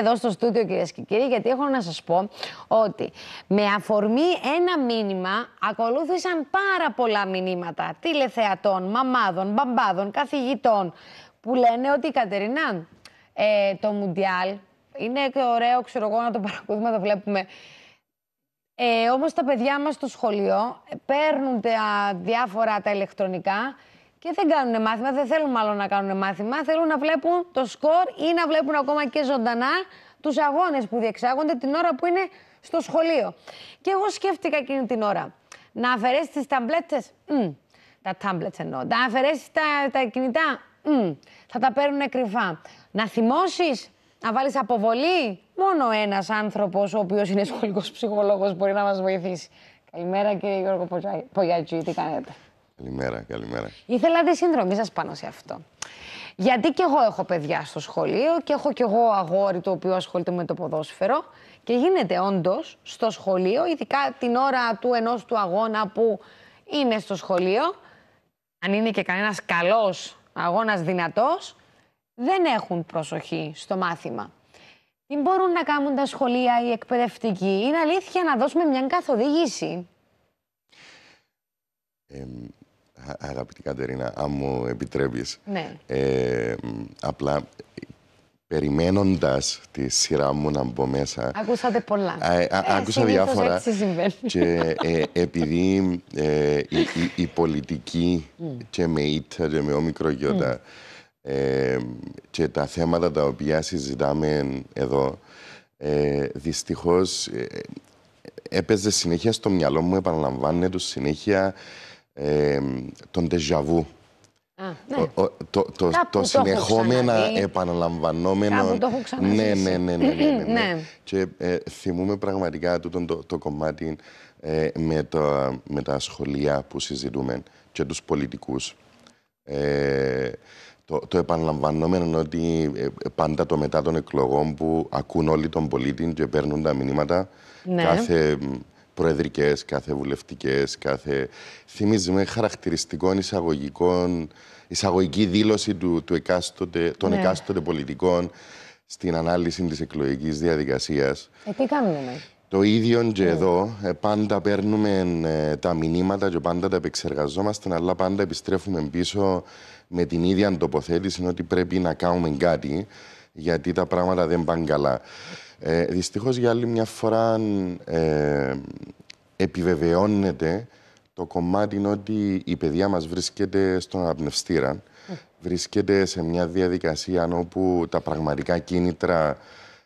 εδώ στο στούντιο κυρίες και κύριοι γιατί έχω να σας πω ότι με αφορμή ένα μήνυμα ακολούθησαν πάρα πολλά μηνύματα τηλεθεατών, μαμάδων, μπαμπάδων, καθηγητών που λένε ότι η Κατερινά ε, το Μουντιάλ είναι ωραίο ξέρω εγώ να το παρακολουθούμε, το βλέπουμε ε, όμως τα παιδιά μας στο σχολείο παίρνουν τα διάφορα τα ηλεκτρονικά και δεν κάνουν μάθημα, δεν θέλουν μάλλον να κάνουν μάθημα. Θέλουν να βλέπουν το σκορ ή να βλέπουν ακόμα και ζωντανά τους αγώνες που διεξάγονται την ώρα που είναι στο σχολείο. Και εγώ σκέφτηκα εκείνη την ώρα να αφαιρέσεις τις ταμπλέτσε. Mm. Τα τάμπλετ εννοώ. Να αφαιρέσεις τα, κινητά. Mm. Θα τα παίρνουν κρυφά. Να θυμώσεις. Να βάλεις αποβολή. Μόνο ένας άνθρωπος, ο οποίος είναι σχολικός ψυχολόγος, μπορεί να μας βοηθήσει. Καλημέρα, κύριε Γιώργο Πογιάτζη. Τι κάνετε. Καλημέρα, καλημέρα. Ήθελα τη συνδρομή σας πάνω σε αυτό. Γιατί κι εγώ έχω παιδιά στο σχολείο και έχω και εγώ αγόρι το οποίο ασχολείται με το ποδόσφαιρο και γίνεται όντως στο σχολείο, ειδικά την ώρα του ενός του αγώνα που είναι στο σχολείο, αν είναι και κανένας καλός αγώνας δυνατός, δεν έχουν προσοχή στο μάθημα. Τι μπορούν να κάνουν τα σχολεία, οι εκπαιδευτικοί, είναι αλήθεια να δώσουμε μια καθοδήγηση. Αγαπητή Κατερίνα, αν μου επιτρέπεις, ναι. Ε, απλά περιμένοντας τη σειρά μου να μπω μέσα... Ακούσατε πολλά. Α, α, ε, άκουσα διάφορα. Έτσι και ε, επειδή η, πολιτική και με ήττα και με όμικρο και τα θέματα τα οποία συζητάμε εδώ, δυστυχώς έπαιζε συνέχεια στο μυαλό μου, επαναλαμβάνεται συνέχεια τον τεζαβού. ναι. το, συνεχόμενο συνεχόμενα επαναλαμβανόμενο. το έχω ναι, ναι, ναι, ναι, Και θυμούμε πραγματικά τούτο το, το κομμάτι με, το, με τα σχολεία που συζητούμε και τους πολιτικούς. το, το επαναλαμβανόμενο είναι ότι πάντα το μετά των εκλογών που ακούν όλοι τον πολίτη και παίρνουν τα μηνύματα ναι. κάθε Προεδρικές, κάθε βουλευτικές, κάθε... Θυμίζεις με χαρακτηριστικών εισαγωγικών, εισαγωγική δήλωση του, του εκάστοτε, των ναι. εκάστοτε πολιτικών στην ανάλυση της εκλογικής διαδικασίας. Ε, τι κάνουμε. Το ίδιο και ναι. εδώ, ε, πάντα παίρνουμε ε, τα μηνύματα και πάντα τα επεξεργαζόμαστε, αλλά πάντα επιστρέφουμε πίσω με την ίδια τοποθέτηση ότι πρέπει να κάνουμε κάτι, γιατί τα πράγματα δεν πάνε καλά. Ε, δυστυχώς για άλλη μια φορά ε, επιβεβαιώνεται το κομμάτι είναι ότι η παιδιά μας βρίσκεται στον αναπνευστήρα. Βρίσκεται σε μια διαδικασία όπου τα πραγματικά κίνητρα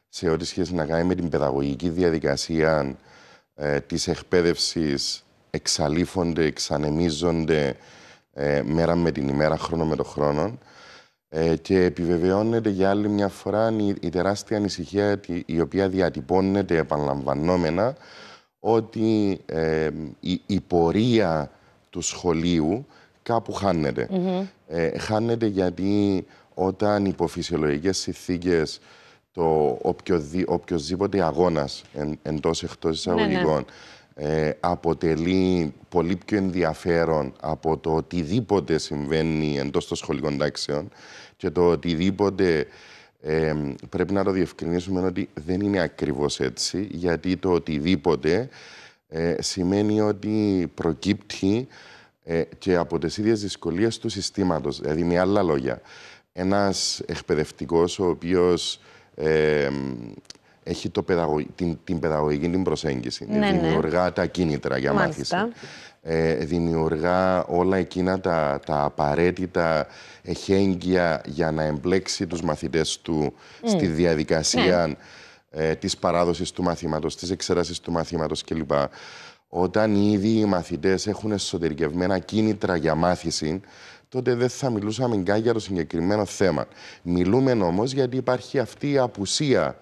σε ό,τι σχέση να κάνει με την παιδαγωγική διαδικασία ε, της εκπαίδευσης εξαλείφονται, εξανεμίζονται ε, μέρα με την ημέρα, χρόνο με το χρόνο. Ε, και επιβεβαιώνεται για άλλη μια φορά η, τεράστια ανησυχία η, οποία διατυπώνεται επαναλαμβανόμενα ότι ε, η, η πορεία του σχολείου κάπου χάνεται ε, γιατί όταν υπό φυσιολογικές συνθήκες το οποιοδήποτε αγώνας εν, εντός εκτός ναι, ναι. εισαγωγικών ε, αποτελεί πολύ πιο ενδιαφέρον από το οτιδήποτε συμβαίνει εντός των σχολικών τάξεων και το οτιδήποτε ε, πρέπει να το διευκρινίσουμε ότι δεν είναι ακριβώς έτσι γιατί το οτιδήποτε ε, σημαίνει ότι προκύπτει ε, και από τις ίδιες δυσκολίες του συστήματος. Δηλαδή, με άλλα λόγια, ένας εκπαιδευτικός ο οποίος έχει το την, την παιδαγωγική την προσέγγιση. Ναι, ναι. δημιουργά τα κίνητρα για μάθηση. Ε, δημιουργά όλα εκείνα τα, τα απαραίτητα εχέγγυα για να εμπλέξει τους μαθητές του στη διαδικασία ναι. ε, της παράδοσης του μαθήματος, της εξέρασης του μαθήματος κλπ. Όταν ήδη οι μαθητές έχουν εσωτερικευμένα κίνητρα για μάθηση, τότε δεν θα μιλούσαμε καν για το συγκεκριμένο θέμα. Μιλούμε όμως γιατί υπάρχει αυτή η απουσία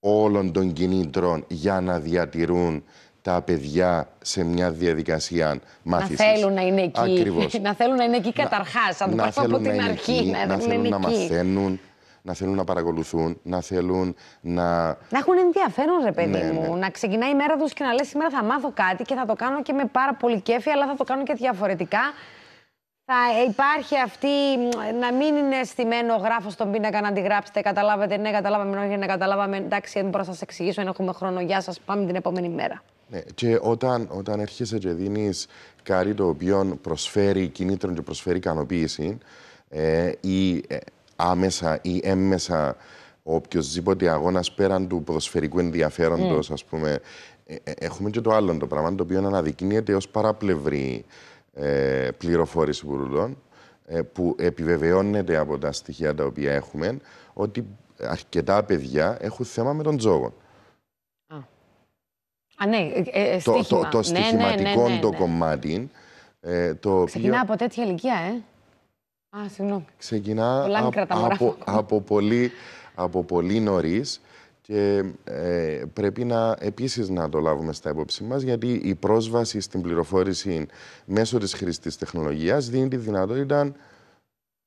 όλων των κινήτρων για να διατηρούν τα παιδιά σε μια διαδικασία μάθησης. Να θέλουν να είναι εκεί. Ακριβώς. να θέλουν να είναι εκεί καταρχάς, να, να το από την αρχή. Εκεί, να, θέλουν να μαθαίνουν, να θέλουν να παρακολουθούν, να θέλουν να. Να έχουν ενδιαφέρον, ρε παιδί ναι, μου. Ναι. Να ξεκινάει η μέρα τους και να λέει Σήμερα θα μάθω κάτι και θα το κάνω και με πάρα πολύ κέφι, αλλά θα το κάνω και διαφορετικά θα υπάρχει αυτή να μην είναι ο γράφω στον πίνακα να τη γράψετε. Καταλάβατε, ναι, καταλάβαμε, όχι, ναι, καταλάβαμε. Εντάξει, δεν μπορώ να σας εξηγήσω, αν έχουμε χρόνο. Γεια σας, πάμε την επόμενη μέρα. Ναι, και όταν, όταν έρχεσαι και δίνεις κάτι το οποίο προσφέρει κινήτρων και προσφέρει ικανοποίηση, ε, ή ε, άμεσα ή έμμεσα ο οποιοσδήποτε αγώνας πέραν του ποδοσφαιρικού ενδιαφέροντος, mm. ας πούμε, ε, ε, έχουμε και το άλλο το πράγμα το οποίο αναδεικνύεται ως παραπλευρή ε, πληροφόρηση ε, που επιβεβαιώνεται από τα στοιχεία τα οποία έχουμε ότι αρκετά παιδιά έχουν θέμα με τον τζόγο. Α, ναι, ε, ε, Το, το, το ναι, ναι, στοιχηματικό ναι, το κομμάτι... Ξεκινά από τέτοια ηλικία, ε. Α, συγγνώμη. Ξεκινά από, από, από, πολύ, από πολύ νωρίς και ε, πρέπει να επίσης να το λάβουμε στα υπόψη μας, γιατί η πρόσβαση στην πληροφόρηση μέσω της χρηστής τεχνολογίας δίνει τη δυνατότητα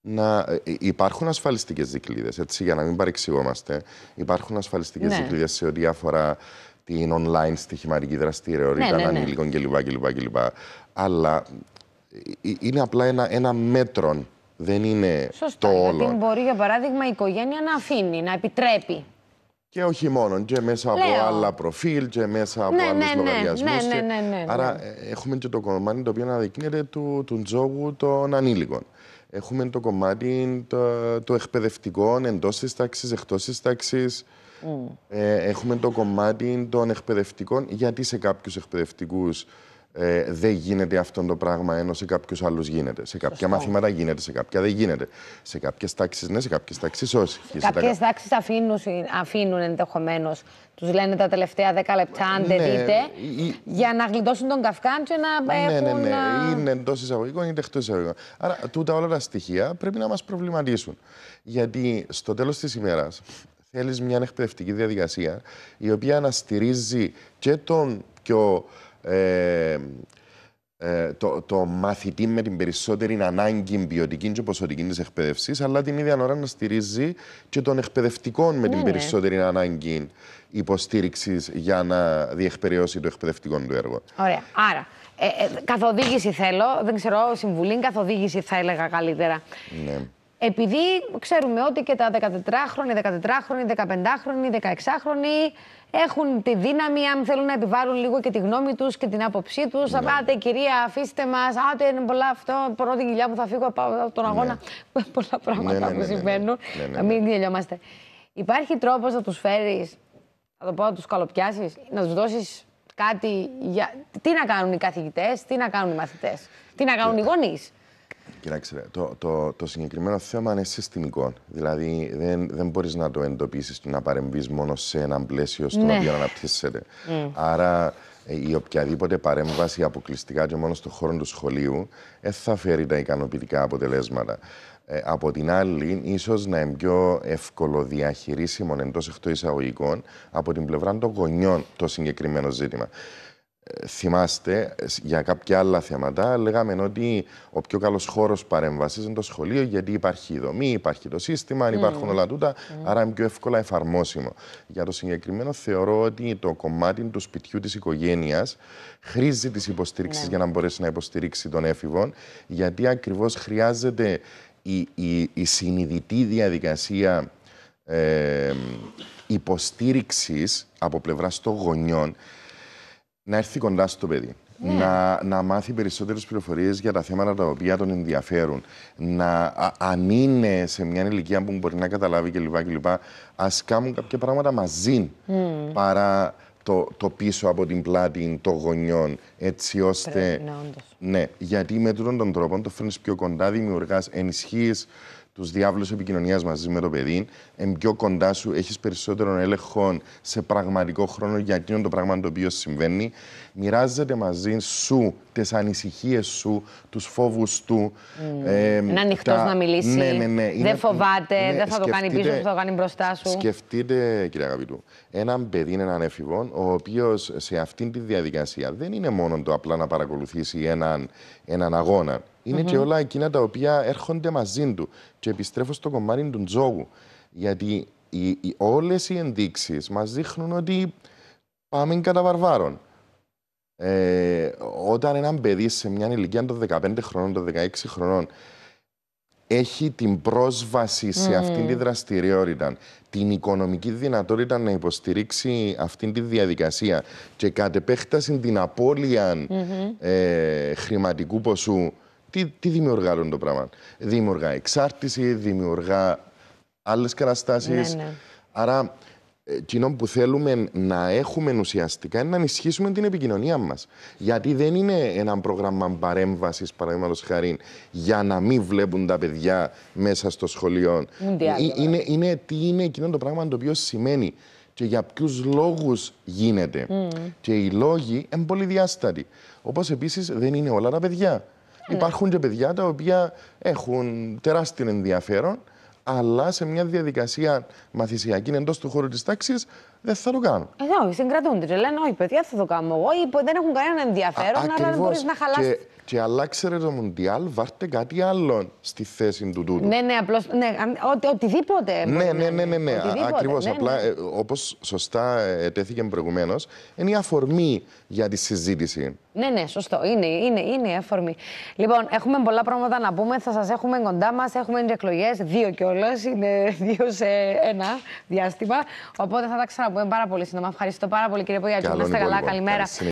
να ε, ε, υπάρχουν ασφαλιστικές δικλείδες, έτσι, για να μην παρεξηγόμαστε. Υπάρχουν ασφαλιστικές ναι. δικλείδες σε ό,τι αφορά την online στοιχηματική δραστηριότητα ναι, ναι, ναι. ανήλικων κλπ, Αλλά ε, είναι απλά ένα, ένα μέτρο, δεν είναι το όλο. Σωστά, μπορεί για παράδειγμα η οικογένεια να αφήνει, να επιτρέπει και όχι μόνο, και μέσα από άλλα προφίλ, και μέσα από ναι, άλλους ναι, ναι, λογαριασμούς. Ναι, ναι, ναι, ναι, Άρα ε, έχουμε και το κομμάτι το οποίο αναδεικνύεται του, του τζόγου των ανήλικων. Έχουμε το κομμάτι το, το εκπαιδευτικό εντός της τάξης, εκτός της τάξης. Mm. Ε, έχουμε το κομμάτι των εκπαιδευτικών, γιατί σε κάποιους εκπαιδευτικούς ε, δεν γίνεται αυτό το πράγμα, ενώ σε κάποιους άλλους γίνεται. Σε κάποια μαθήματα γίνεται, σε κάποια δεν γίνεται. Σε κάποιες τάξεις ναι, σε κάποιες τάξεις όχι. Κάποιε τάξεις αφήνουν, αφήνουν ενδεχομένως, τους λένε τα τελευταία δέκα λεπτά, αν δεν ναι, δείτε, για να γλιτώσουν τον καφκάν και να ναι, ναι, έχουν... Ναι, ναι, είναι εντός εισαγωγικών είναι εκτός εισαγωγικών. Άρα, τούτα όλα τα στοιχεία πρέπει να μας προβληματίσουν. Γιατί στο τέλος της ημέρας θέλεις μια εκπαιδευτική διαδικασία η οποία να στηρίζει και τον πιο ε, ε, το, το μαθητή με την περισσότερη ανάγκη ποιοτικής και ποσοτικής της εκπαίδευσης, αλλά την ίδια ώρα να στηρίζει και των εκπαιδευτικών με την ναι. περισσότερη ανάγκη υποστήριξης για να διεκπαιρεώσει το εκπαιδευτικό του έργο. Ωραία. Άρα, ε, ε, καθοδήγηση θέλω. Δεν ξέρω, συμβουλή, καθοδήγηση θα έλεγα καλύτερα. Ναι. Επειδή ξέρουμε ότι και τα 14χρονοι, 14χρονοι, 15χρονοι, 16χρονοι έχουν τη δύναμη, αν θέλουν να επιβάλλουν λίγο και τη γνώμη τους και την άποψή τους. Ναι. Πάτε, κυρία, αφήστε μας. Άτε, είναι πολλά αυτό. Πρώτη γυλιά που θα φύγω, από τον αγώνα. Ναι. πολλά πράγματα ναι, ναι που ναι, ναι, συμβαίνουν. Να μην γελιόμαστε. Υπάρχει τρόπος να τους φέρεις, να το πω, να τους καλοπιάσεις, να τους δώσεις κάτι για. Τι να κάνουν οι καθηγητές, τι να κάνουν οι μαθητές, τι να κάνουν οι γονείς. Κοιτάξτε, το, το, το συγκεκριμένο θέμα είναι συστημικό. Δηλαδή, δεν, δεν μπορείς να το εντοπίσεις και να παρεμβείς μόνο σε έναν πλαίσιο στο ναι. οποίο αναπτύσσεται. Mm. Άρα, ε, η οποιαδήποτε παρέμβαση αποκλειστικά και μόνο στον χώρο του σχολείου δεν θα φέρει τα ικανοποιητικά αποτελέσματα. Ε, από την άλλη, ίσως να είναι πιο εύκολο διαχειρίσιμο εντός εκτός εισαγωγικών από την πλευρά των γονιών το συγκεκριμένο ζήτημα. Ε, θυμάστε, για κάποια άλλα θέματα, λέγαμε ότι ο πιο καλός χώρος παρέμβασης είναι το σχολείο, γιατί υπάρχει η δομή, υπάρχει το σύστημα, αν υπάρχουν mm. όλα τούτα, mm. άρα είναι πιο εύκολα εφαρμόσιμο. Για το συγκεκριμένο θεωρώ ότι το κομμάτι του σπιτιού της οικογένειας χρήζει τι υποστήριξης ναι. για να μπορέσει να υποστηρίξει τον έφηβον, γιατί ακριβώς χρειάζεται η, η, η συνειδητή διαδικασία ε, υποστήριξης από πλευράς των γονιών να έρθει κοντά στο παιδί. Ναι. Να, να μάθει περισσότερες πληροφορίες για τα θέματα τα οποία τον ενδιαφέρουν. Να, α, αν είναι σε μια ηλικία που μπορεί να καταλάβει κλπ. κλπ ας κάνουν κάποια πράγματα μαζί mm. παρά το, το πίσω από την πλάτη των γονιών. Έτσι ώστε... Πρέπει, ναι, ναι, γιατί με τον τρόπο το φέρνεις πιο κοντά, δημιουργάς, ενισχύεις τους διάβλους επικοινωνίας μαζί με το παιδί, είναι πιο κοντά σου, έχεις περισσότερο έλεγχο σε πραγματικό χρόνο για εκείνο το πράγμα το οποίο συμβαίνει. Μοιράζεται μαζί σου τις ανησυχίες σου, τους φόβους του. Ε, να ανοιχτό να μιλήσει. Ναι, ναι, ναι, είναι... Δεν φοβάται, ναι, δεν θα το κάνει πίσω, θα το κάνει μπροστά σου. Σκεφτείτε, κύριε Αγαπητού, έναν παιδί, έναν έφηβο, ο οποίος σε αυτή τη διαδικασία δεν είναι μόνο το απλά να παρακολουθήσει έναν, έναν αγώνα ειναι και όλα εκείνα τα οποία έρχονται μαζί του. Και επιστρέφω στο κομμάτι του τζόγου. Γιατί οι, οι, όλες οι ενδείξεις μας δείχνουν ότι πάμε κατά βαρβάρων. Ε, όταν ένα παιδί σε μια ηλικία των 15 χρονών, των 16 χρονών, έχει την πρόσβαση σε αυτήν τη δραστηριότητα, την οικονομική δυνατότητα να υποστηρίξει αυτήν τη διαδικασία και κατ' επέκταση την απωλεια ε, χρηματικού ποσού τι, τι δημιουργά το πράγμα. Δημιουργά εξάρτηση, δημιουργά άλλες καταστάσεις. Ναι, ναι. Άρα, εκείνο που θέλουμε να έχουμε ουσιαστικά είναι να ενισχύσουμε την επικοινωνία μας. Γιατί δεν είναι ένα πρόγραμμα παρέμβασης, παραδείγματος χάρη, για να μην βλέπουν τα παιδιά μέσα στο σχολείο. Ε, είναι, είναι, τι είναι εκείνο το πράγμα το οποίο σημαίνει και για ποιους λόγους γίνεται. Mm. Και οι λόγοι είναι διάστατοι. Όπως επίσης δεν είναι όλα τα παιδιά. Ναι. Υπάρχουν και παιδιά τα οποία έχουν τεράστιο ενδιαφέρον, αλλά σε μια διαδικασία μαθησιακή εντός του χώρου της τάξης δεν θα το κάνουν. Ε, όχι, συγκρατούνται. Και λένε, όχι, παιδιά, θα το κάνω εγώ, δεν έχουν κανένα ενδιαφέρον, αλλά δεν μπορείς να χαλάσει και αλλάξε το Μουντιάλ, βάρτε κάτι άλλο στη θέση του τούτου. Ναι, ναι, απλώς, Ναι, οτιδήποτε. Ναι, ναι, ναι, ναι, ναι. ναι. Ακριβώ. Απλά, ναι. ε, όπως σωστά ετέθηκε προηγουμένως, είναι η αφορμή για τη συζήτηση. Ναι, ναι, σωστό. Είναι, είναι, είναι η αφορμή. Λοιπόν, έχουμε πολλά πράγματα να πούμε. Θα σας έχουμε κοντά μας. Έχουμε και εκλογές, δύο κιόλας. Είναι δύο σε ένα διάστημα. Οπότε θα τα ξαναπούμε πάρα πολύ σύντομα. Ευχαριστώ πάρα πολύ, κύριε Πογιατζή. είστε καλά. Λοιπόν, λοιπόν, καλημέρα.